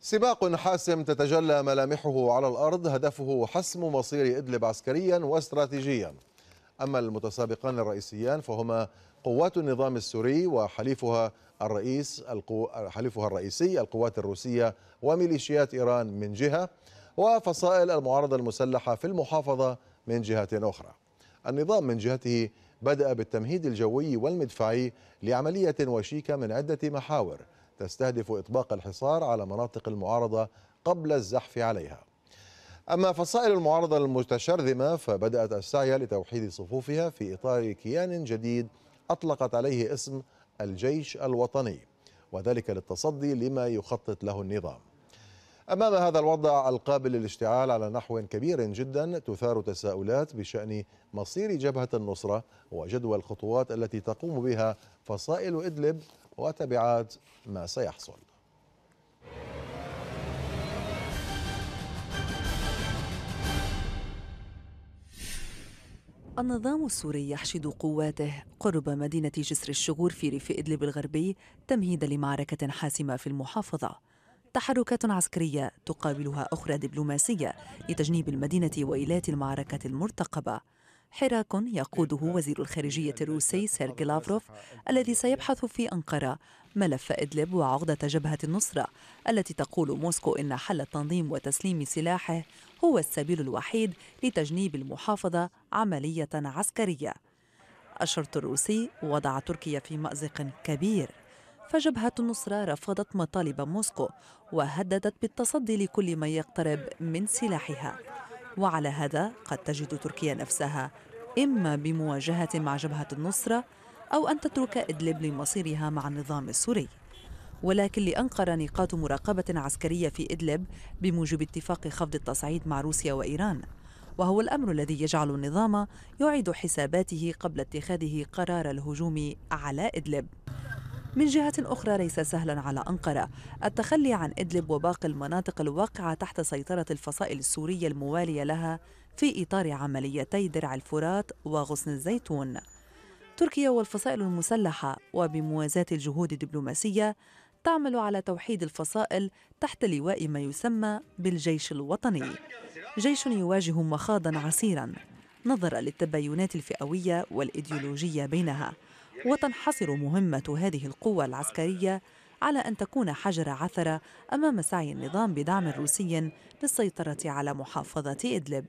سباق حاسم تتجلى ملامحه على الأرض هدفه حسم مصير إدلب عسكريا واستراتيجيا أما المتسابقان الرئيسيان فهما قوات النظام السوري وحليفها الرئيس القو... حليفها الرئيسي القوات الروسية وميليشيات إيران من جهة وفصائل المعارضة المسلحة في المحافظة من جهة أخرى النظام من جهته بدأ بالتمهيد الجوي والمدفعي لعملية وشيكة من عدة محاور تستهدف إطباق الحصار على مناطق المعارضة قبل الزحف عليها أما فصائل المعارضة المتشرذمة فبدأت السعي لتوحيد صفوفها في إطار كيان جديد أطلقت عليه اسم الجيش الوطني وذلك للتصدي لما يخطط له النظام أمام هذا الوضع القابل للاشتعال على نحو كبير جدا تثار تساؤلات بشأن مصير جبهة النصرة وجدوى الخطوات التي تقوم بها فصائل إدلب وتبعات ما سيحصل النظام السوري يحشد قواته قرب مدينة جسر الشغور في ريف إدلب الغربي تمهيدا لمعركة حاسمة في المحافظة تحركات عسكرية تقابلها أخرى دبلوماسية لتجنيب المدينة وإيلات المعركة المرتقبة حراك يقوده وزير الخارجية الروسي سيرجي لافروف الذي سيبحث في أنقرة ملف إدلب وعقدة جبهة النصرة التي تقول موسكو إن حل التنظيم وتسليم سلاحه هو السبيل الوحيد لتجنيب المحافظة عملية عسكرية الشرط الروسي وضع تركيا في مأزق كبير فجبهة النصرة رفضت مطالب موسكو وهددت بالتصدي لكل من يقترب من سلاحها وعلى هذا قد تجد تركيا نفسها إما بمواجهة مع جبهة النصرة أو أن تترك إدلب لمصيرها مع النظام السوري ولكن لأنقرة نقاط مراقبة عسكرية في إدلب بموجب اتفاق خفض التصعيد مع روسيا وإيران وهو الأمر الذي يجعل النظام يعيد حساباته قبل اتخاذه قرار الهجوم على إدلب من جهة أخرى ليس سهلا على أنقرة التخلي عن إدلب وباقي المناطق الواقعة تحت سيطرة الفصائل السورية الموالية لها في إطار عمليتي درع الفرات وغصن الزيتون تركيا والفصائل المسلحة وبموازاة الجهود الدبلوماسية تعمل على توحيد الفصائل تحت لواء ما يسمى بالجيش الوطني جيش يواجه مخاضا عسيرا نظرا للتباينات الفئويه والايديولوجيه بينها وتنحصر مهمة هذه القوة العسكرية على أن تكون حجر عثرة أمام سعي النظام بدعم روسي للسيطرة على محافظة إدلب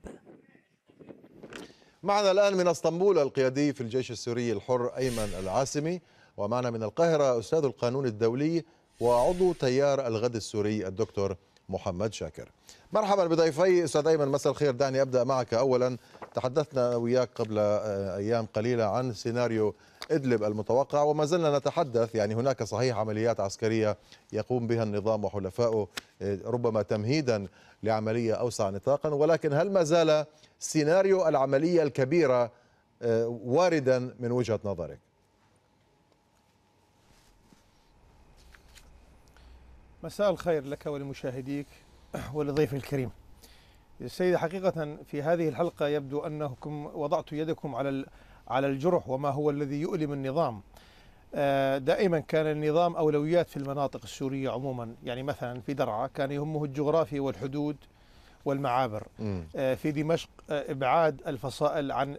معنا الآن من اسطنبول القيادي في الجيش السوري الحر أيمن العاسمي ومعنا من القاهرة أستاذ القانون الدولي وعضو تيار الغد السوري الدكتور محمد شاكر مرحبا بضيفي أستاذ أيمن مساء الخير دعني أبدأ معك أولا تحدثنا وياك قبل آه، أيام قليلة عن سيناريو إدلب المتوقع وما زلنا نتحدث يعني هناك صحيح عمليات عسكرية يقوم بها النظام وحلفائه آه، ربما تمهيدا لعملية أوسع نطاقا ولكن هل ما زال سيناريو العملية الكبيرة آه، واردا من وجهة نظرك مساء الخير لك ولمشاهديك ولضيفي الكريم السيدة حقيقة في هذه الحلقة يبدو أنكم وضعت يدكم على على الجرح وما هو الذي يؤلم النظام آه، دائما كان النظام أولويات في المناطق السورية عموما يعني مثلا في درعا كان يهمه الجغرافيا والحدود والمعابر آه، في دمشق آه، إبعاد الفصائل عن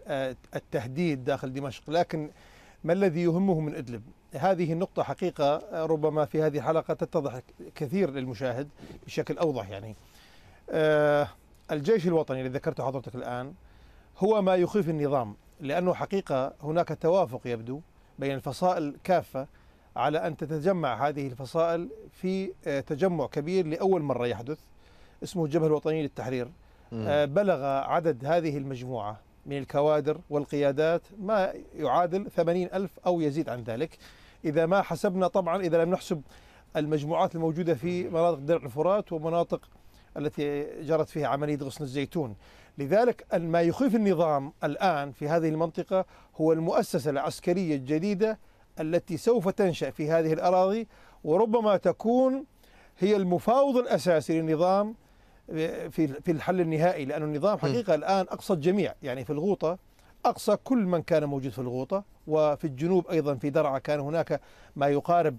التهديد داخل دمشق لكن ما الذي يهمه من إدلب هذه النقطة حقيقة ربما في هذه الحلقة تتضح كثير للمشاهد بشكل أوضح يعني آه الجيش الوطني الذي ذكرته حضرتك الآن هو ما يخيف النظام لأنه حقيقة هناك توافق يبدو بين الفصائل كافة على أن تتجمع هذه الفصائل في آه، تجمع كبير لأول مرة يحدث اسمه الجبهة الوطنية للتحرير مم. آه، بلغ عدد هذه المجموعة من الكوادر والقيادات ما يعادل ثمانين ألف أو يزيد عن ذلك إذا ما حسبنا طبعا إذا لم نحسب المجموعات الموجودة في مناطق درع الفرات ومناطق التي جرت فيها عملية غصن الزيتون لذلك ما يخيف النظام الآن في هذه المنطقة هو المؤسسة العسكرية الجديدة التي سوف تنشأ في هذه الأراضي وربما تكون هي المفاوض الأساسي للنظام آه، في في الحل النهائي لأن النظام حقيقة الآن أقصى الجميع يعني في الغوطة أقصى كل من كان موجود في الغوطة وفي الجنوب أيضا في درعا كان هناك ما يقارب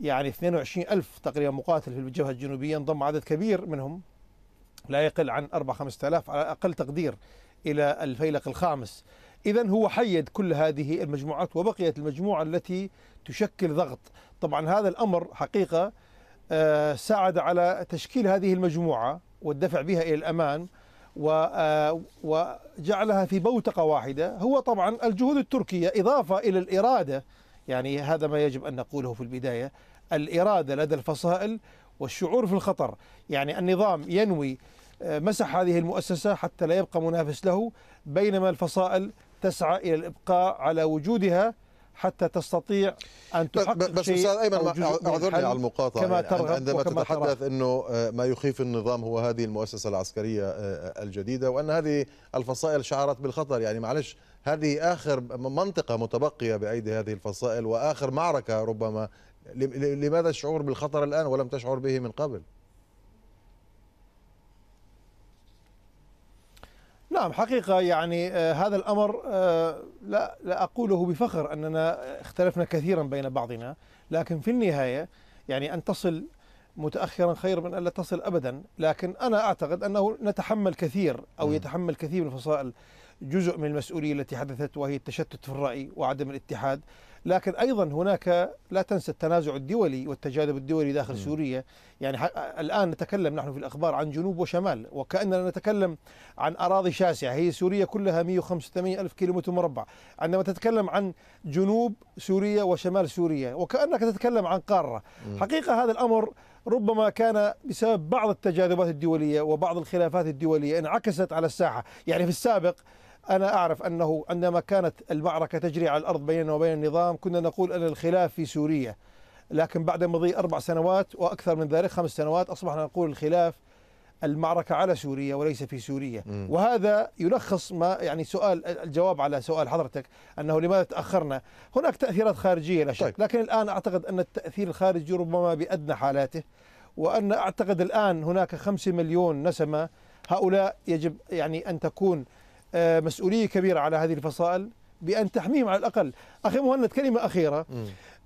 يعني 22 ألف تقريبا مقاتل في الجبهة الجنوبية انضم عدد كبير منهم لا يقل عن 4 5000 على أقل تقدير إلى الفيلق الخامس إذا هو حيد كل هذه المجموعات وبقيت المجموعة التي تشكل ضغط طبعا هذا الأمر حقيقة آه، ساعد على تشكيل هذه المجموعة والدفع بها إلى الأمام آه، وجعلها في بوتقة واحدة هو طبعا الجهود التركية إضافة إلى الإرادة يعني هذا ما يجب أن نقوله في البداية الإرادة لدى الفصائل والشعور في الخطر يعني النظام ينوي آه، مسح هذه المؤسسة حتى لا يبقى منافس له بينما الفصائل تسعى إلى الإبقاء على وجودها حتى تستطيع ان تحقق بس استاذ ايمن اعذرني على المقاطعه كما يعني عندما تتحدث انه آه، ما يخيف النظام هو هذه المؤسسه العسكريه آه، الجديده وان هذه الفصائل شعرت بالخطر يعني معلش هذه اخر منطقه متبقيه بايدي هذه الفصائل واخر معركه ربما لماذا الشعور بالخطر الآن ولم تشعر به من قبل نعم حقيقة يعني آه، هذا الأمر آه، لا, لا أقوله بفخر أننا اختلفنا كثيرا بين بعضنا لكن في النهاية يعني أن تصل متأخرا خير من ألا تصل أبدا لكن أنا أعتقد أنه نتحمل كثير أو يتحمل كثير من الفصائل جزء من المسؤولية التي حدثت وهي التشتت في الرأي وعدم الاتحاد لكن أيضا هناك لا تنسى التنازع الدولي والتجاذب الدولي داخل م. سوريا يعني الآن نتكلم نحن في الأخبار عن جنوب وشمال وكأننا نتكلم عن أراضي شاسعة هي سوريا كلها 185 ألف كيلومتر مربع عندما تتكلم عن جنوب سوريا وشمال سوريا وكأنك تتكلم عن قارة م. حقيقة هذا الأمر ربما كان بسبب بعض التجاذبات الدولية وبعض الخلافات الدولية انعكست على الساحة يعني في السابق أنا أعرف أنه عندما كانت المعركة تجري على الأرض بيننا وبين النظام كنا نقول أن الخلاف في سوريا لكن بعد مضي أربع سنوات وأكثر من ذلك خمس سنوات أصبحنا نقول الخلاف المعركة على سوريا وليس في سوريا م. وهذا يلخص ما يعني سؤال الجواب على سؤال حضرتك أنه لماذا تأخرنا هناك تأثيرات خارجية لا شك طيب. لكن الآن أعتقد أن التأثير الخارجي ربما بأدنى حالاته وأن أعتقد الآن هناك خمسة مليون نسمة هؤلاء يجب يعني أن تكون آه، مسؤوليه كبيره على هذه الفصائل بان تحميهم على الاقل اخي مهند كلمه اخيره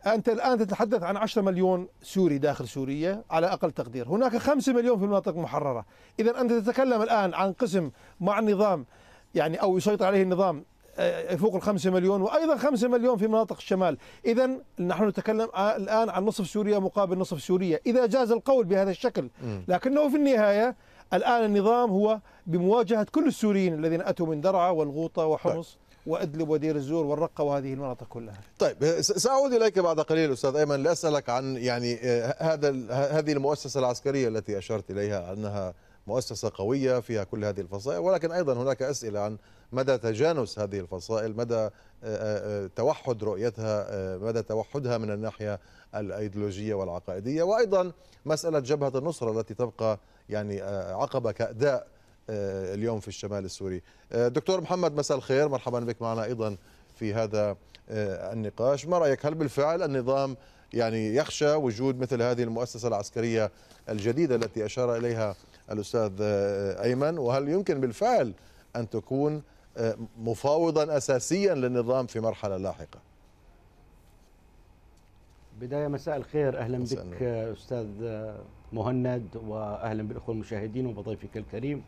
انت الان تتحدث عن 10 مليون سوري داخل سوريا على اقل تقدير هناك 5 مليون في المناطق المحرره اذا انت تتكلم الان عن قسم مع النظام يعني او يسيطر عليه النظام آه، فوق الخمسة مليون وأيضا خمسة مليون في مناطق الشمال إذا نحن نتكلم آه، الآن عن نصف سوريا مقابل نصف سوريا إذا جاز القول بهذا الشكل لكنه في النهاية الآن النظام هو بمواجهة كل السوريين الذين أتوا من درعا والغوطة وحمص طيب. وادلب ودير الزور والرقه وهذه المناطق كلها. طيب ساعود اليك بعد قليل استاذ ايمن لاسالك عن يعني آه، هذا هذه المؤسسه العسكريه التي اشرت اليها انها مؤسسه قويه فيها كل هذه الفصائل ولكن ايضا هناك اسئله عن مدى تجانس هذه الفصائل، مدى آه، آه، آه، توحد رؤيتها مدى توحدها من الناحية الأيديولوجية والعقائدية وأيضا مسألة جبهة النصرة التي تبقى يعني عقبة كأداء اليوم في الشمال السوري دكتور محمد مساء الخير مرحبا بك معنا أيضا في هذا النقاش ما رأيك هل بالفعل النظام يعني يخشى وجود مثل هذه المؤسسة العسكرية الجديدة التي أشار إليها الأستاذ أيمن وهل يمكن بالفعل أن تكون مفاوضا اساسيا للنظام في مرحله لاحقه بدايه مساء الخير اهلا مساء بك الله. استاذ مهند واهلا بالاخوه المشاهدين وبضيفك الكريم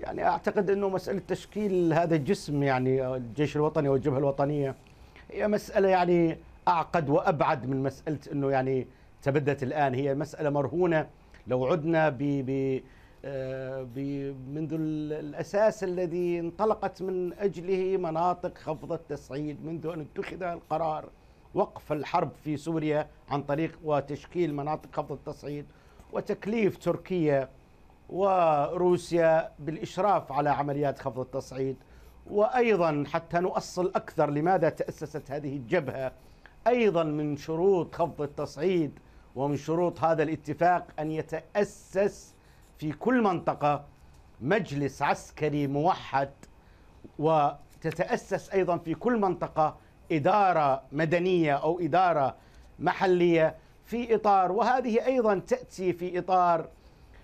يعني اعتقد انه مساله تشكيل هذا الجسم يعني الجيش الوطني والجبهه الوطنيه هي مساله يعني اعقد وابعد من مساله انه يعني تبدت الان هي مساله مرهونه لو عدنا ب آه، منذ الأساس الذي انطلقت من أجله مناطق خفض التصعيد منذ أن اتخذ القرار وقف الحرب في سوريا عن طريق وتشكيل مناطق خفض التصعيد وتكليف تركيا وروسيا بالإشراف على عمليات خفض التصعيد وأيضا حتى نؤصل أكثر لماذا تأسست هذه الجبهة أيضا من شروط خفض التصعيد ومن شروط هذا الاتفاق أن يتأسس في كل منطقة مجلس عسكري موحد وتتأسس أيضا في كل منطقة إدارة مدنية أو إدارة محلية في إطار وهذه أيضا تأتي في إطار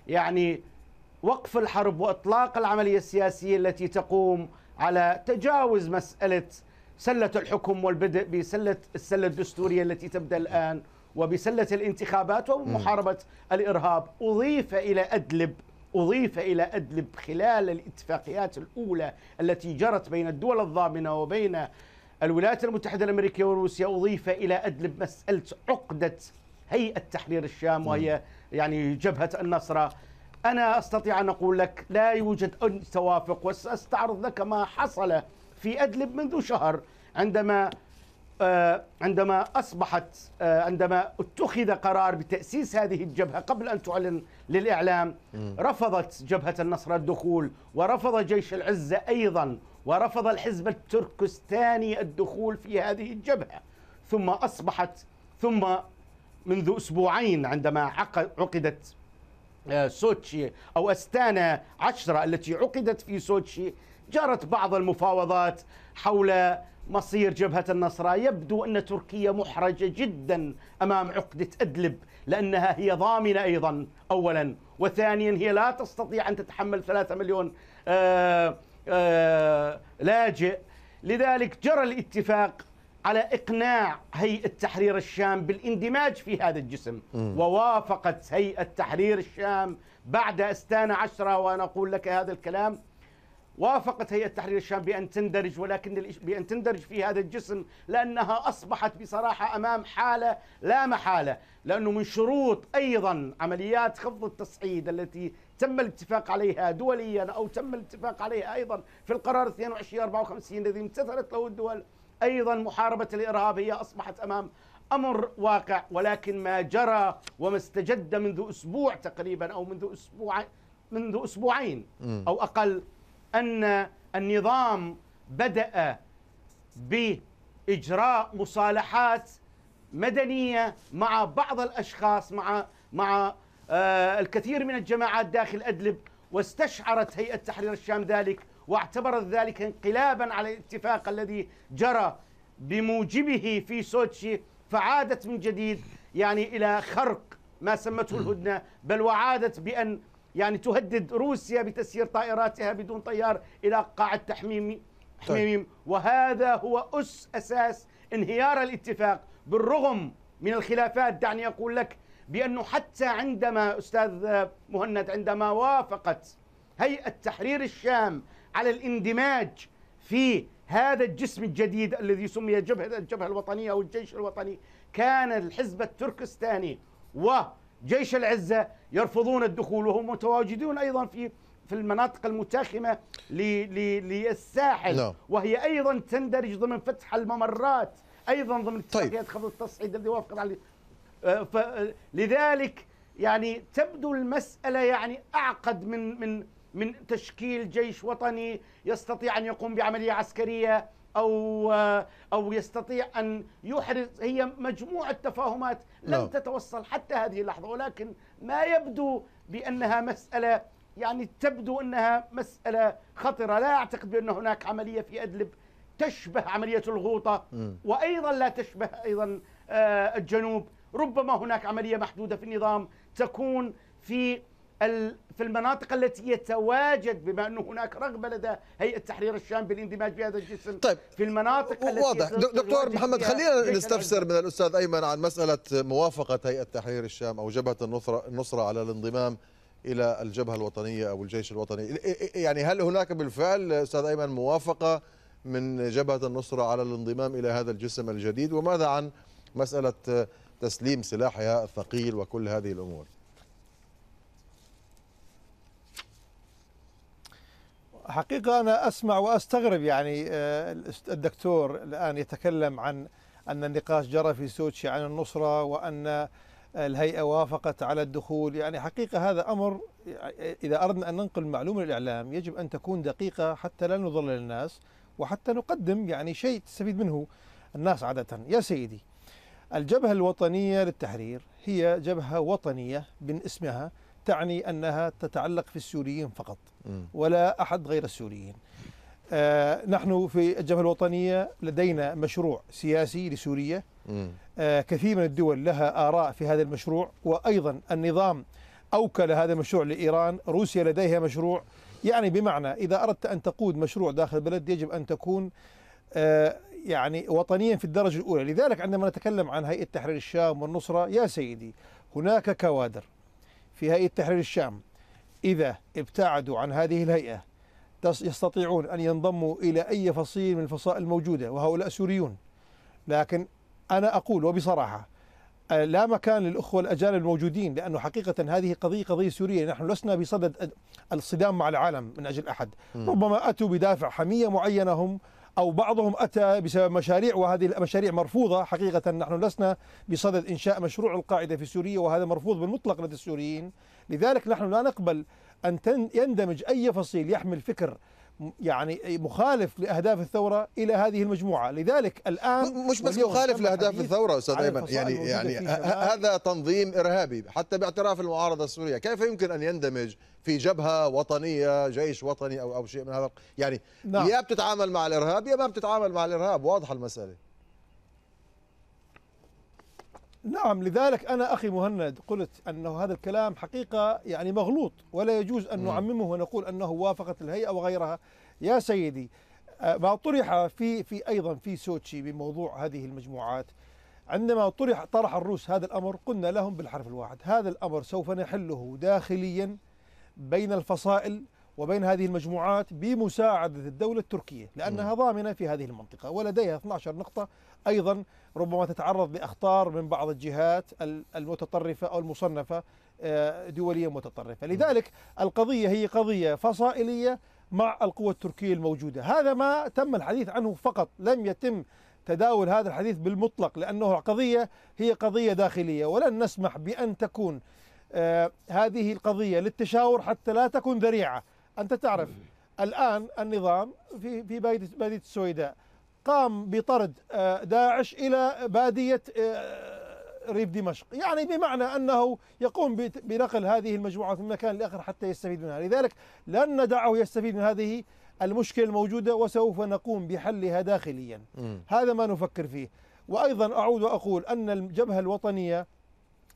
يعني وقف الحرب وإطلاق العملية السياسية التي تقوم على تجاوز مسألة سلة الحكم والبدء بسلة السلة الدستورية التي تبدأ الآن وبسلة الانتخابات ومحاربة الإرهاب أضيف إلى أدلب أضيف إلى أدلب خلال الاتفاقيات الأولى التي جرت بين الدول الضامنة وبين الولايات المتحدة الأمريكية وروسيا أضيف إلى أدلب مسألة عقدة هيئة تحرير الشام وهي يعني جبهة النصرة أنا أستطيع أن أقول لك لا يوجد توافق وسأستعرض لك ما حصل في أدلب منذ شهر عندما آه، عندما أصبحت آه، عندما اتخذ قرار بتأسيس هذه الجبهة قبل أن تعلن للإعلام رفضت جبهة النصر الدخول ورفض جيش العزة أيضا ورفض الحزب التركستاني الدخول في هذه الجبهة ثم أصبحت ثم منذ أسبوعين عندما عقدت آه، سوتشي أو أستانا عشرة التي عقدت في سوتشي جرت بعض المفاوضات حول مصير جبهة النصرة يبدو أن تركيا محرجة جدا أمام عقدة أدلب لأنها هي ضامنة أيضا أولا وثانيا هي لا تستطيع أن تتحمل ثلاثة مليون آه، آه، لاجئ لذلك جرى الاتفاق على إقناع هيئة تحرير الشام بالاندماج في هذا الجسم ووافقت هيئة تحرير الشام بعد أستان عشرة وأنا أقول لك هذا الكلام وافقت هيئة تحرير الشام بأن تندرج ولكن بأن تندرج في هذا الجسم لأنها أصبحت بصراحة أمام حالة لا محالة لأنه من شروط أيضا عمليات خفض التصعيد التي تم الاتفاق عليها دوليا أو تم الاتفاق عليها أيضا في القرار 2254 الذي امتثلت له الدول أيضا محاربة الإرهاب هي أصبحت أمام امر واقع ولكن ما جرى وما استجد منذ اسبوع تقريبا او منذ اسبوع منذ اسبوعين او اقل ان النظام بدا باجراء مصالحات مدنيه مع بعض الاشخاص مع مع آه، الكثير من الجماعات داخل ادلب واستشعرت هيئه تحرير الشام ذلك واعتبرت ذلك انقلابا على الاتفاق الذي جرى بموجبه في سوتشي فعادت من جديد يعني الى خرق ما سمته الهدنه بل وعادت بان يعني تهدد روسيا بتسيير طائراتها بدون طيار إلى قاعة تحميم طيب. وهذا هو أس أساس انهيار الاتفاق بالرغم من الخلافات دعني أقول لك بأنه حتى عندما أستاذ مهند عندما وافقت هيئة تحرير الشام على الاندماج في هذا الجسم الجديد الذي سمي جبهة الجبهة الوطنية أو الجيش الوطني كان الحزب التركستاني و جيش العزة يرفضون الدخول وهم متواجدون أيضا في في المناطق المتاخمة للساحل نعم. وهي أيضا تندرج ضمن فتح الممرات أيضا ضمن طيب. اتفاقية طيب. خفض التصعيد الذي وافقت عليه أه، لذلك يعني تبدو المسألة يعني أعقد من من من تشكيل جيش وطني يستطيع أن يقوم بعملية عسكرية او او يستطيع ان يحرز هي مجموعه تفاهمات لم نعم. لا. تتوصل حتى هذه اللحظه ولكن ما يبدو بانها مساله يعني تبدو انها مساله خطره لا اعتقد بان هناك عمليه في ادلب تشبه عمليه الغوطه وايضا لا تشبه ايضا آه، الجنوب ربما هناك عمليه محدوده في النظام تكون في في المناطق التي يتواجد بما انه هناك رغبه لدى هيئه تحرير الشام بالاندماج في هذا الجسم طيب في المناطق التي واضح دكتور محمد خلينا نستفسر من الاستاذ ايمن عن مساله موافقه هيئه تحرير الشام او جبهه النصره النصره على الانضمام الى الجبهه الوطنيه او الجيش الوطني إيه، إيه، إيه، يعني هل هناك بالفعل استاذ ايمن موافقه من جبهه النصره على الانضمام الى هذا الجسم الجديد وماذا عن مساله تسليم سلاحها الثقيل وكل هذه الامور حقيقة أنا أسمع وأستغرب يعني آه، الدكتور الآن يتكلم عن أن النقاش جرى في سوتشي عن النصرة وأن الهيئة وافقت على الدخول يعني حقيقة هذا أمر إذا أردنا أن ننقل معلومة للإعلام يجب أن تكون دقيقة حتى لا نضلل الناس وحتى نقدم يعني شيء تستفيد منه الناس عادة يا سيدي الجبهة الوطنية للتحرير هي جبهة وطنية من اسمها تعني أنها تتعلق في السوريين فقط ولا أحد غير السوريين آه نحن في الجبهة الوطنية لدينا مشروع سياسي لسوريا آه كثير من الدول لها آراء في هذا المشروع وأيضا النظام أوكل هذا المشروع لإيران روسيا لديها مشروع يعني بمعنى إذا أردت أن تقود مشروع داخل البلد يجب أن تكون آه يعني وطنيا في الدرجة الأولى لذلك عندما نتكلم عن هيئة تحرير الشام والنصرة يا سيدي هناك كوادر في هيئة تحرير الشام إذا ابتعدوا عن هذه الهيئة يستطيعون أن ينضموا إلى أي فصيل من الفصائل الموجودة وهؤلاء سوريون لكن أنا أقول وبصراحة آه، لا مكان للأخوة الأجانب الموجودين لأنه حقيقة هذه قضية قضية سورية نحن لسنا بصدد الصدام مع العالم من أجل أحد م. ربما أتوا بدافع حمية معينة هم أو بعضهم أتى بسبب مشاريع وهذه المشاريع مرفوضة حقيقة نحن لسنا بصدد إنشاء مشروع القاعدة في سوريا وهذا مرفوض بالمطلق لدى السوريين لذلك نحن لا نقبل أن يندمج أي فصيل يحمل فكر يعني مخالف لاهداف الثوره الى هذه المجموعه، لذلك الان مش بس مخالف لاهداف الثوره استاذ ايمن يعني يعني هذا تنظيم ارهابي حتى باعتراف المعارضه السوريه، كيف يمكن ان يندمج في جبهه وطنيه، جيش وطني او او شيء من هذا يعني نعم. يا بتتعامل مع الارهاب يا ما بتتعامل مع الارهاب، واضحه المساله نعم لذلك أنا أخي مهند قلت أنه هذا الكلام حقيقة يعني مغلوط ولا يجوز أن نعممه ونقول أنه وافقت الهيئة وغيرها يا سيدي آه، ما طرح في في أيضا في سوتشي بموضوع هذه المجموعات عندما طرح طرح الروس هذا الأمر قلنا لهم بالحرف الواحد هذا الأمر سوف نحله داخليا بين الفصائل وبين هذه المجموعات بمساعدة الدولة التركية لأنها ضامنة في هذه المنطقة ولديها 12 نقطة أيضا ربما تتعرض لأخطار من بعض الجهات المتطرفة أو المصنفة آه، دولية متطرفة لذلك القضية هي قضية فصائلية مع القوى التركية الموجودة هذا ما تم الحديث عنه فقط لم يتم تداول هذا الحديث بالمطلق لأنه القضية هي قضية داخلية ولن نسمح بأن تكون آه، هذه القضية للتشاور حتى لا تكون ذريعة أنت تعرف الآن النظام في في بادية السويداء قام بطرد آه، داعش إلى بادية آه، ريف دمشق يعني بمعنى أنه يقوم بنقل هذه المجموعة من مكان لآخر حتى يستفيد منها لذلك لن ندعه يستفيد من هذه المشكلة الموجودة وسوف نقوم بحلها داخليا م. هذا ما نفكر فيه وأيضا أعود وأقول أن الجبهة الوطنية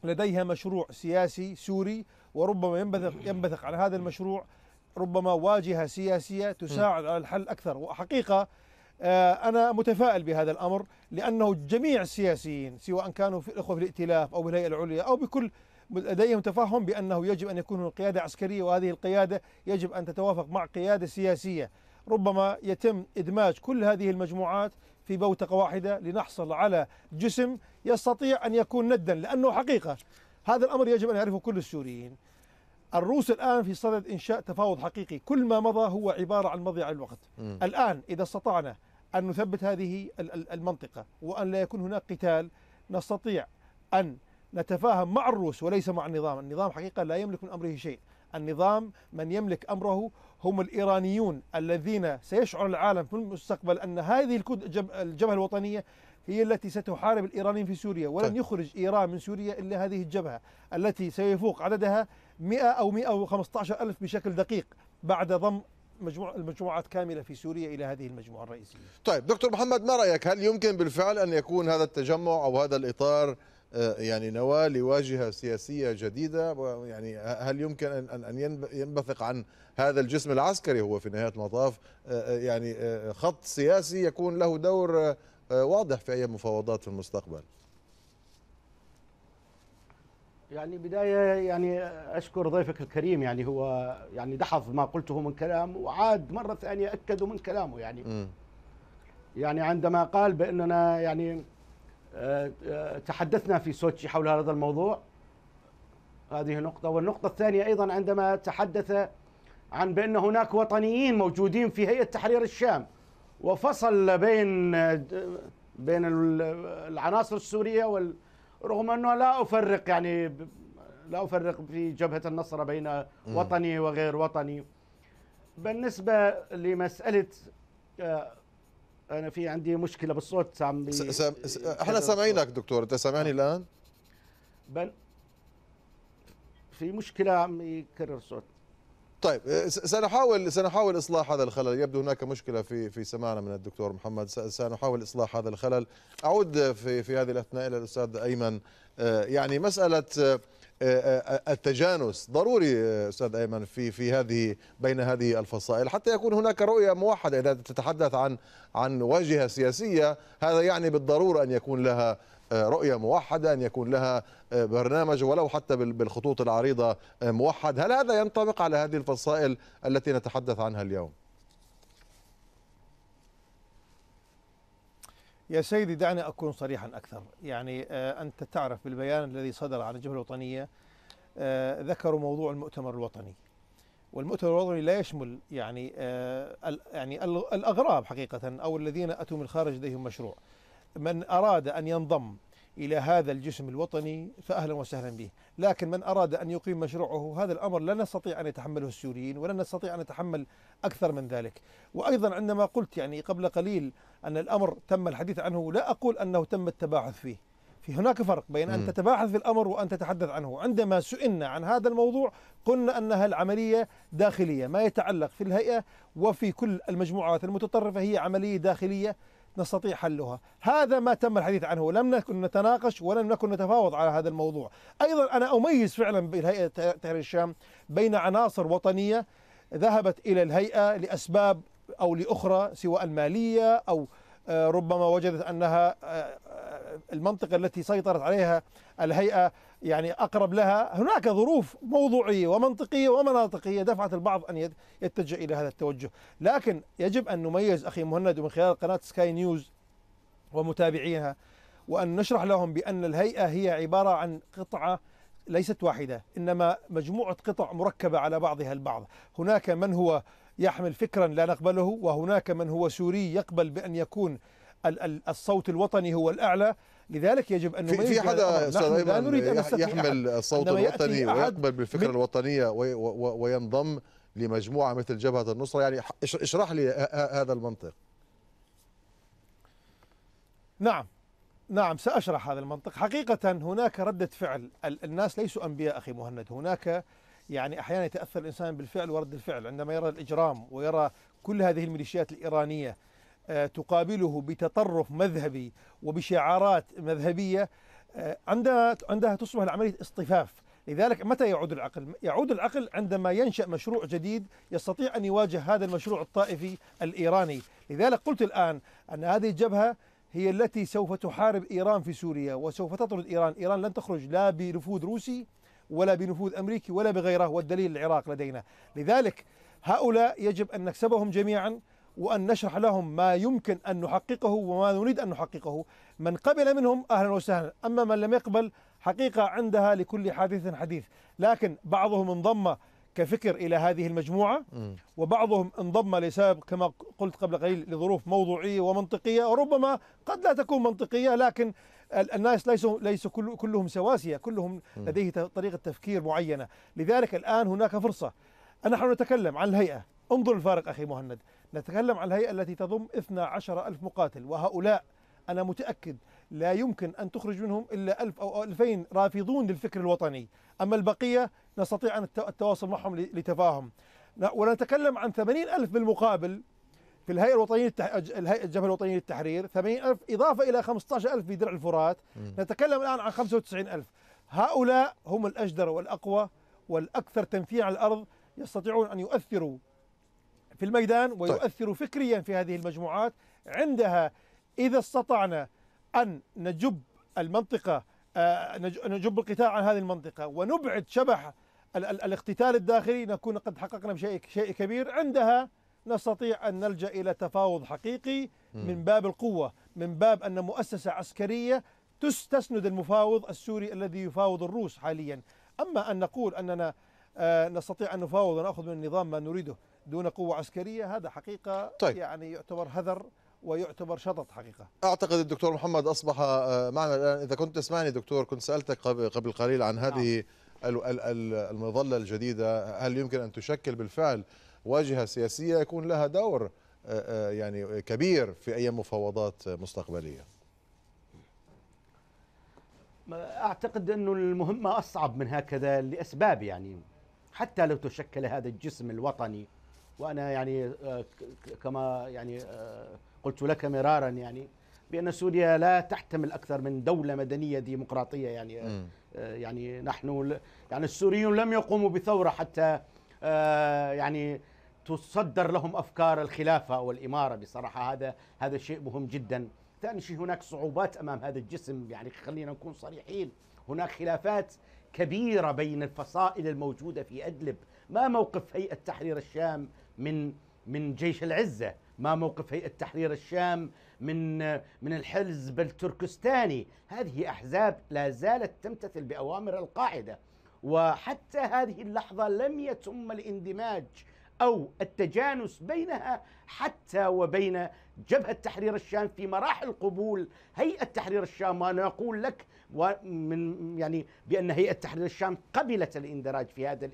لديها مشروع سياسي سوري وربما ينبثق, ينبثق عن هذا المشروع ربما واجهة سياسية تساعد على الحل أكثر وحقيقة آه، أنا متفائل بهذا الأمر لأنه جميع السياسيين سواء كانوا في الإخوة في الائتلاف أو بالهيئة العليا أو بكل لديهم تفهم بأنه يجب أن هناك قيادة عسكرية وهذه القيادة يجب أن تتوافق مع قيادة سياسية ربما يتم إدماج كل هذه المجموعات في بوتقة واحدة لنحصل على جسم يستطيع أن يكون ندا لأنه حقيقة هذا الأمر يجب أن يعرفه كل السوريين الروس الآن في صدد إنشاء تفاوض حقيقي كل ما مضى هو عبارة عن مضيع الوقت م. الآن إذا استطعنا أن نثبت هذه المنطقة وأن لا يكون هناك قتال نستطيع أن نتفاهم مع الروس وليس مع النظام النظام حقيقة لا يملك من أمره شيء النظام من يملك أمره هم الإيرانيون الذين سيشعر العالم في المستقبل أن هذه الجبهة الوطنية هي التي ستحارب الإيرانيين في سوريا ولن طيب. يخرج إيران من سوريا إلا هذه الجبهة التي سيفوق عددها 100 أو 115 ألف بشكل دقيق بعد ضم مجموع المجموعات كاملة في سوريا إلى هذه المجموعة الرئيسية طيب دكتور محمد ما رأيك هل يمكن بالفعل أن يكون هذا التجمع أو هذا الإطار آه، يعني نواة لواجهة سياسية جديدة يعني هل يمكن أن أن ينبثق عن هذا الجسم العسكري هو في نهاية المطاف آه، آه، يعني خط سياسي يكون له دور واضح في أي مفاوضات في المستقبل يعني بدايه يعني اشكر ضيفك الكريم يعني هو يعني دحض ما قلته من كلام وعاد مره ثانيه أكد من كلامه يعني م. يعني عندما قال باننا يعني آه، آه، تحدثنا في سوتشي حول هذا الموضوع هذه نقطه والنقطه الثانيه ايضا عندما تحدث عن بان هناك وطنيين موجودين في هيئه تحرير الشام وفصل بين آه، بين العناصر السوريه وال رغم أنه لا أفرق يعني لا أفرق في جبهة النصرة بين وطني وغير وطني بالنسبة لمسألة آه، أنا في عندي مشكلة بالصوت عم بي... احنا سامعينك دكتور أنت سامعني آه. الآن؟ بن... في مشكلة عم يكرر صوت طيب آه، سنحاول سنحاول اصلاح هذا الخلل يبدو هناك مشكله في في سماعنا من الدكتور محمد سنحاول اصلاح هذا الخلل اعود في في هذه الاثناء الى الاستاذ ايمن آه، يعني مساله آه، التجانس ضروري استاذ ايمن في في هذه بين هذه الفصائل حتى يكون هناك رؤيه موحده اذا تتحدث عن عن واجهه سياسيه هذا يعني بالضروره ان يكون لها رؤية موحدة أن يكون لها آه، برنامج ولو حتى بالخطوط العريضة آه، موحد هل هذا ينطبق على هذه الفصائل التي نتحدث عنها اليوم؟ يا سيدي دعني أكون صريحا أكثر يعني آه، أنت تعرف بالبيان الذي صدر عن الجبهة الوطنية ذكروا موضوع المؤتمر الوطني والمؤتمر الوطني لا يشمل يعني يعني الاغراب حقيقه او الذين اتوا من الخارج لديهم مشروع من أراد أن ينضم إلى هذا الجسم الوطني فأهلا وسهلا به لكن من أراد أن يقيم مشروعه هذا الأمر لا نستطيع أن يتحمله السوريين ولا نستطيع أن نتحمل أكثر من ذلك وأيضا عندما قلت يعني قبل قليل أن الأمر تم الحديث عنه لا أقول أنه تم التباحث فيه في هناك فرق بين أن تتباحث في الأمر وأن تتحدث عنه عندما سئلنا عن هذا الموضوع قلنا أنها العملية داخلية ما يتعلق في الهيئة وفي كل المجموعات المتطرفة هي عملية داخلية نستطيع حلها هذا ما تم الحديث عنه لم نكن نتناقش ولم نكن نتفاوض على هذا الموضوع أيضا أنا أميز فعلا بالهيئة تحرير الشام بين عناصر وطنية ذهبت إلى الهيئة لأسباب أو لأخرى سواء مالية أو آه، ربما وجدت أنها آه، آه، المنطقة التي سيطرت عليها الهيئة يعني أقرب لها هناك ظروف موضوعية ومنطقية ومناطقية دفعت البعض أن يتجه إلى هذا التوجه لكن يجب أن نميز أخي مهند ومن خلال قناة سكاي نيوز ومتابعيها وأن نشرح لهم بأن الهيئة هي عبارة عن قطعة ليست واحدة إنما مجموعة قطع مركبة على بعضها البعض هناك من هو يحمل فكرا لا نقبله وهناك من هو سوري يقبل بأن يكون الصوت الوطني هو الأعلى لذلك يجب ان في, في حدا استاذ ايمن يحمل الصوت الوطني ويقبل بالفكره الوطنيه وينضم لمجموعه مثل جبهه النصره يعني اشرح لي هذا المنطق نعم نعم ساشرح هذا المنطق حقيقه هناك رده فعل الناس ليسوا انبياء اخي مهند هناك يعني أحيانا يتأثر الإنسان بالفعل ورد الفعل عندما يرى الإجرام ويرى كل هذه الميليشيات الإيرانية آه، تقابله بتطرف مذهبي وبشعارات مذهبية آه، عندها عندها تصبح العملية اصطفاف لذلك متى يعود العقل؟ يعود العقل عندما ينشأ مشروع جديد يستطيع أن يواجه هذا المشروع الطائفي الإيراني لذلك قلت الآن أن هذه الجبهة هي التي سوف تحارب إيران في سوريا وسوف تطرد إيران إيران لن تخرج لا بنفوذ روسي ولا بنفوذ أمريكي ولا بغيره والدليل العراق لدينا لذلك هؤلاء يجب أن نكسبهم جميعا وأن نشرح لهم ما يمكن أن نحققه وما نريد أن نحققه من قبل منهم أهلا وسهلا أما من لم يقبل حقيقة عندها لكل حادث حديث لكن بعضهم انضم كفكر إلى هذه المجموعة وبعضهم انضم لسبب كما قلت قبل قليل لظروف موضوعية ومنطقية وربما قد لا تكون منطقية لكن الناس ليسوا ليسوا كل كلهم سواسيه كلهم لديه طريقه تفكير معينه لذلك الان هناك فرصه نحن نتكلم عن الهيئه انظر الفارق اخي مهند نتكلم عن الهيئه التي تضم 12 ألف مقاتل وهؤلاء انا متاكد لا يمكن ان تخرج منهم الا 1000 او 2000 رافضون للفكر الوطني اما البقيه نستطيع ان التواصل معهم لتفاهم ونتكلم عن 80 ألف بالمقابل في الهيئه الوطنيه التح... الهيئه الجبهه الوطنيه للتحرير 80000 اضافه الى 15000 في درع الفرات م. نتكلم الان عن 95000 هؤلاء هم الاجدر والاقوى والاكثر تنفيذا على الارض يستطيعون ان يؤثروا في الميدان طيب. ويؤثروا طيب. فكريا في هذه المجموعات عندها اذا استطعنا ان نجب المنطقه آه، نجب القتال عن هذه المنطقه ونبعد شبح الاقتتال الداخلي نكون قد حققنا بشيء شيء كبير عندها نستطيع أن نلجأ إلى تفاوض حقيقي من باب القوة من باب أن مؤسسة عسكرية تستسند المفاوض السوري الذي يفاوض الروس حاليا أما أن نقول أننا آه، نستطيع أن نفاوض ونأخذ من النظام ما نريده دون قوة عسكرية هذا حقيقة طيب. يعني يعتبر هذر ويعتبر شطط حقيقة أعتقد الدكتور محمد أصبح آه، معنا الآن إذا كنت تسمعني دكتور كنت سألتك قبل قليل عن هذه نعم. المظلة الجديدة هل يمكن أن تشكل بالفعل واجهه سياسيه يكون لها دور آه، آه، يعني كبير في اي مفاوضات مستقبليه اعتقد انه المهمه اصعب من هكذا لاسباب يعني حتى لو تشكل هذا الجسم الوطني وانا يعني آه، كما يعني قلت لك مرارا يعني بان سوريا لا تحتمل اكثر من دوله مدنيه ديمقراطيه يعني يعني نحن يعني السوريون لم يقوموا بثوره حتى يعني تصدر لهم افكار الخلافه والاماره بصراحه هذا هذا شيء مهم جدا ثاني شيء هناك صعوبات امام هذا الجسم يعني خلينا نكون صريحين هناك خلافات كبيره بين الفصائل الموجوده في ادلب ما موقف هيئه تحرير الشام من من جيش العزه ما موقف هيئه تحرير الشام من من الحزب التركستاني هذه احزاب لا زالت تمتثل باوامر القاعده وحتى هذه اللحظه لم يتم الاندماج أو التجانس بينها حتى وبين جبهة تحرير الشام في مراحل قبول هيئة تحرير الشام وأنا أقول لك ومن يعني بأن هيئة تحرير الشام قبلت الاندراج في هذا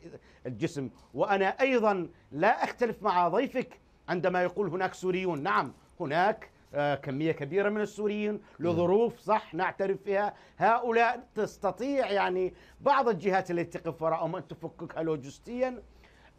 الجسم وأنا أيضا لا أختلف مع ضيفك عندما يقول هناك سوريون نعم هناك آه، كميه كبيره من السوريين لظروف صح نعترف فيها هؤلاء تستطيع يعني بعض الجهات التي تقف وراءهم ان تفككها لوجستيا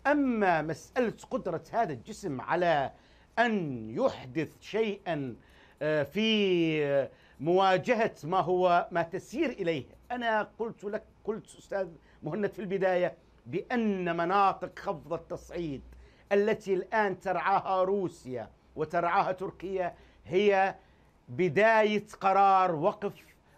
أما مسألة قدرة هذا الجسم على أن يحدث شيئا آه، في مواجهة ما هو ما تسير إليه أنا قلت لك قلت أستاذ مهند في البداية بأن مناطق خفض التصعيد التي الآن ترعاها روسيا وترعاها تركيا هي بداية قرار وقف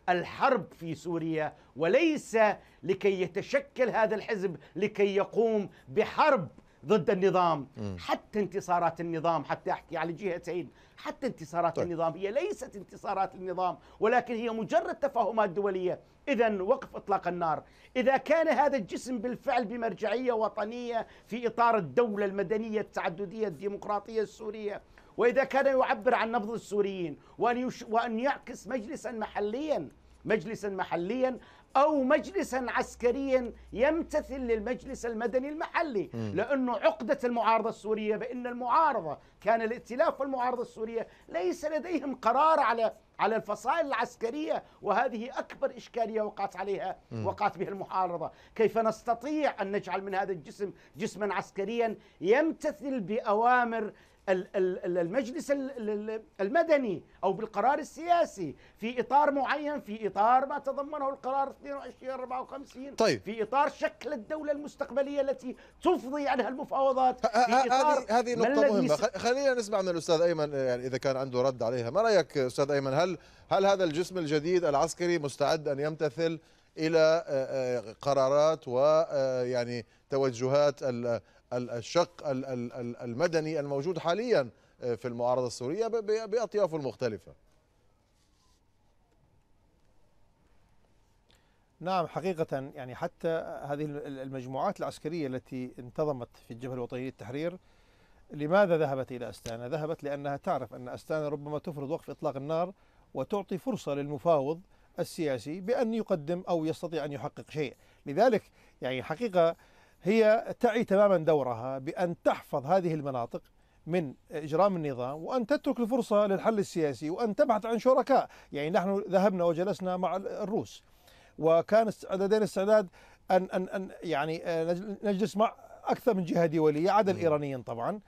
الحرب في سوريا وليس لكي يتشكل هذا الحزب لكي يقوم بحرب ضد النظام م. حتى انتصارات النظام حتى احكي على جهتين حتى انتصارات طيب. النظام هي ليست انتصارات النظام ولكن هي مجرد تفاهمات دوليه اذا وقف اطلاق النار اذا كان هذا الجسم بالفعل بمرجعيه وطنيه في اطار الدوله المدنيه التعدديه الديمقراطيه السوريه وإذا كان يعبر عن نبض السوريين وأن, يش وأن يعكس مجلسا محليا مجلسا محليا أو مجلسا عسكريا يمتثل للمجلس المدني المحلي لأن لأنه عقدة المعارضة السورية بأن المعارضة كان الائتلاف والمعارضة السورية ليس لديهم قرار على على الفصائل العسكرية وهذه أكبر إشكالية وقعت عليها وقعت بها المعارضة كيف نستطيع أن نجعل من هذا الجسم جسما عسكريا يمتثل بأوامر المجلس المدني أو بالقرار السياسي في إطار معين في إطار ما تضمنه القرار 22 54 طيب. في إطار شكل الدولة المستقبلية التي تفضي عنها المفاوضات هذه نقطة مهمة خلينا نسمع من الأستاذ أيمن يعني إذا كان عنده رد عليها ما رأيك أستاذ أيمن هل هل هذا الجسم الجديد العسكري مستعد أن يمتثل الى آه، آه، قرارات ويعني آه، توجهات الشق المدني الموجود حاليا آه، في المعارضة السورية بأطيافه المختلفة نعم حقيقة يعني حتى هذه المجموعات العسكرية التي انتظمت في الجبهة الوطنية للتحرير لماذا ذهبت إلى أستانا؟ ذهبت لأنها تعرف أن أستانا ربما تفرض وقف إطلاق النار وتعطي فرصة للمفاوض السياسي بأن يقدم أو يستطيع أن يحقق شيء لذلك يعني حقيقة هي تعي تماما دورها بأن تحفظ هذه المناطق من إجرام النظام وأن تترك الفرصة للحل السياسي وأن تبحث عن شركاء يعني نحن ذهبنا وجلسنا مع الروس وكان لدينا استعداد أن, أن, أن يعني آه، نجلس مع أكثر من جهة دولية عدا الإيرانيين طبعا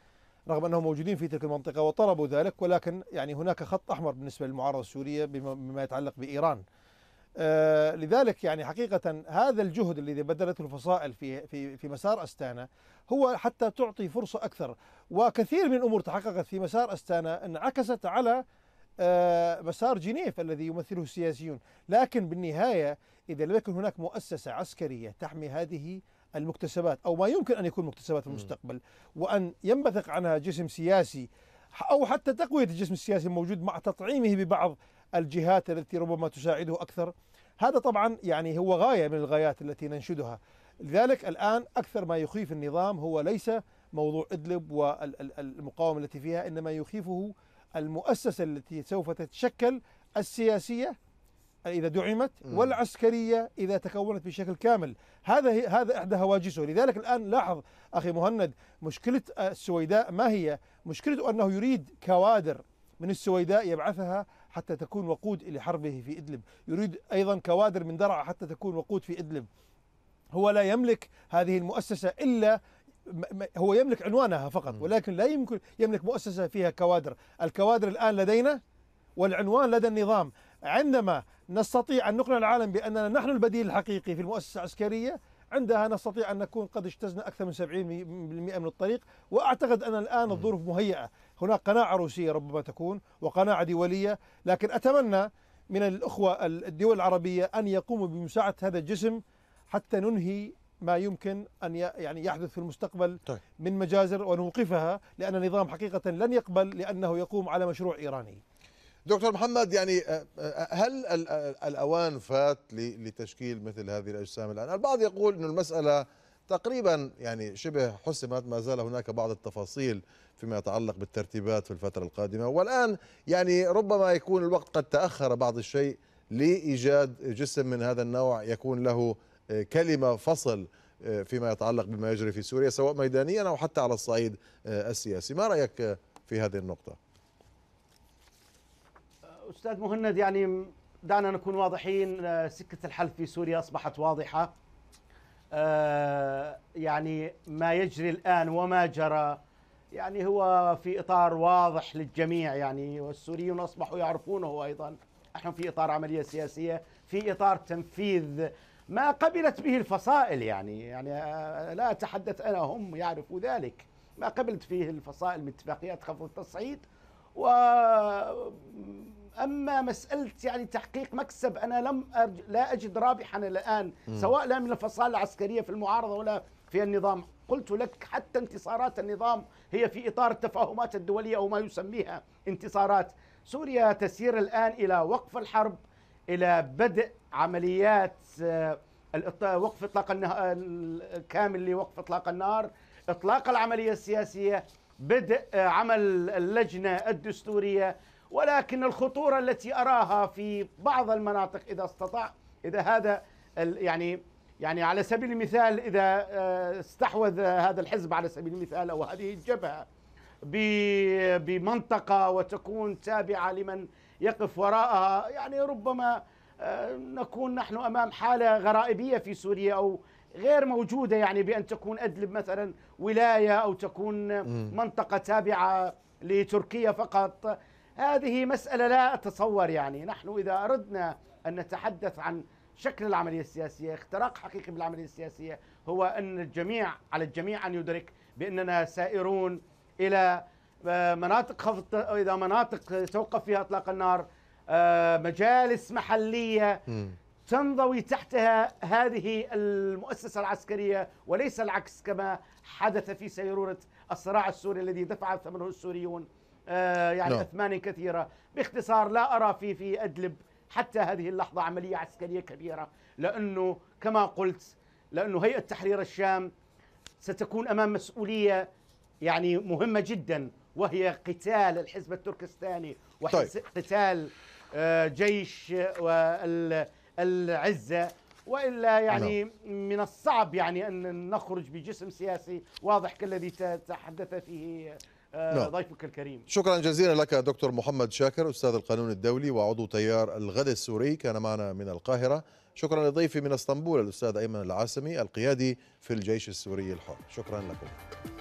رغم انهم موجودين في تلك المنطقه وطلبوا ذلك ولكن يعني هناك خط احمر بالنسبه للمعارضه السوريه بما يتعلق بايران آه، لذلك يعني حقيقة هذا الجهد الذي بذلته الفصائل في في في مسار أستانا هو حتى تعطي فرصة أكثر وكثير من الأمور تحققت في مسار أستانا انعكست على آه، مسار جنيف الذي يمثله السياسيون لكن بالنهاية إذا لم يكن هناك مؤسسة عسكرية تحمي هذه المكتسبات أو ما يمكن أن يكون مكتسبات في المستقبل وأن ينبثق عنها جسم سياسي أو حتى تقوية الجسم السياسي الموجود مع تطعيمه ببعض الجهات التي ربما تساعده أكثر هذا طبعا يعني هو غاية من الغايات التي ننشدها لذلك الآن أكثر ما يخيف النظام هو ليس موضوع إدلب والمقاومة التي فيها إنما يخيفه المؤسسة التي سوف تتشكل السياسية إذا دعمت والعسكرية إذا تكونت بشكل كامل هذا هذا إحدى هواجسه لذلك الآن لاحظ أخي مهند مشكلة السويداء ما هي مشكلة أنه يريد كوادر من السويداء يبعثها حتى تكون وقود لحربه في إدلب يريد أيضا كوادر من درعا حتى تكون وقود في إدلب هو لا يملك هذه المؤسسة إلا هو يملك عنوانها فقط ولكن لا يمكن يملك مؤسسة فيها كوادر الكوادر الآن لدينا والعنوان لدى النظام عندما نستطيع أن نقنع العالم بأننا نحن البديل الحقيقي في المؤسسة العسكرية عندها نستطيع أن نكون قد اجتزنا أكثر من 70% من الطريق وأعتقد أن الآن الظروف مهيئة هناك قناعة روسية ربما تكون وقناعة دولية لكن أتمنى من الأخوة الدول العربية أن يقوموا بمساعدة هذا الجسم حتى ننهي ما يمكن أن يعني يحدث في المستقبل طيب. من مجازر ونوقفها لأن النظام حقيقة لن يقبل لأنه يقوم على مشروع إيراني دكتور محمد يعني آه، آه، هل آه، الأوان فات لتشكيل مثل هذه الأجسام الآن البعض يقول أن المسألة تقريبا يعني شبه حسمت ما زال هناك بعض التفاصيل فيما يتعلق بالترتيبات في الفترة القادمة والآن يعني ربما يكون الوقت قد تأخر بعض الشيء لإيجاد جسم من هذا النوع يكون له آه، كلمة فصل آه، فيما يتعلق بما يجري في سوريا سواء ميدانيا أو حتى على الصعيد آه، السياسي ما رأيك في هذه النقطة؟ أستاذ مهند يعني دعنا نكون واضحين سكة الحل في سوريا أصبحت واضحة آه، يعني ما يجري الآن وما جرى يعني هو في إطار واضح للجميع يعني والسوريون أصبحوا يعرفونه أيضا نحن في إطار عملية سياسية في إطار تنفيذ ما قبلت به الفصائل يعني يعني آه، لا أتحدث أنا هم يعرفوا ذلك ما قبلت فيه الفصائل من اتفاقيات خفض التصعيد و اما مساله يعني تحقيق مكسب انا لم أرج... لا اجد رابحا الان م. سواء لا من الفصائل العسكريه في المعارضه ولا في النظام قلت لك حتى انتصارات النظام هي في اطار التفاهمات الدوليه او ما يسميها انتصارات سوريا تسير الان الى وقف الحرب الى بدء عمليات آه، وقف اطلاق النهار كامل لوقف اطلاق النار اطلاق العمليه السياسيه بدء عمل اللجنه الدستوريه ولكن الخطورة التي أراها في بعض المناطق إذا استطاع إذا هذا يعني يعني على سبيل المثال إذا آه، استحوذ هذا الحزب على سبيل المثال أو هذه الجبهة بمنطقة وتكون تابعة لمن يقف وراءها يعني ربما آه، نكون نحن أمام حالة غرائبية في سوريا أو غير موجودة يعني بأن تكون أدلب مثلا ولاية أو تكون منطقة تابعة لتركيا فقط هذه مسألة لا أتصور يعني نحن إذا أردنا أن نتحدث عن شكل العملية السياسية اختراق حقيقي بالعملية السياسية هو أن الجميع على الجميع أن يدرك بأننا سائرون إلى آه، مناطق خفض إذا مناطق توقف فيها إطلاق النار آه، مجالس محلية تنضوي تحتها هذه المؤسسة العسكرية وليس العكس كما حدث في سيرورة الصراع السوري الذي دفع ثمنه السوريون آه، يعني نعم. أثمان كثيرة باختصار لا أرى في في أدلب حتى هذه اللحظة عملية عسكرية كبيرة لأنه كما قلت لأنه هيئة تحرير الشام ستكون أمام مسؤولية يعني مهمة جدا وهي قتال الحزب التركستاني طيب. وقتال آه، جيش العزة والا يعني نعم. من الصعب يعني ان نخرج بجسم سياسي واضح كالذي تحدث فيه آه، نعم. ضيفك الكريم شكرا جزيلا لك دكتور محمد شاكر أستاذ القانون الدولي وعضو تيار الغد السوري كان معنا من القاهرة شكرا لضيفي من اسطنبول الأستاذ أيمن العاسمي القيادي في الجيش السوري الحر شكرا لكم